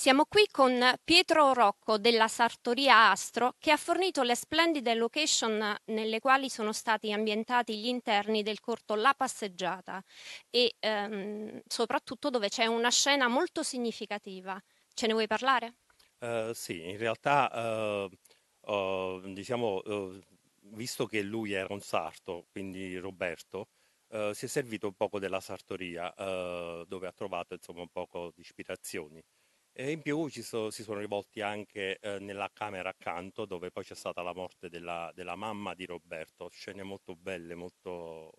Siamo qui con Pietro Rocco della Sartoria Astro che ha fornito le splendide location nelle quali sono stati ambientati gli interni del corto La Passeggiata e ehm, soprattutto dove c'è una scena molto significativa. Ce ne vuoi parlare? Uh, sì, in realtà uh, uh, diciamo, visto che lui era un sarto, quindi Roberto, eh, si è servito un poco della sartoria dove ha trovato insomma, un poco di ispirazioni. E in più ci so si sono rivolti anche, ehm, nella camera accanto, dove poi c'è stata la morte della della mamma di Roberto. Scene molto belle, molto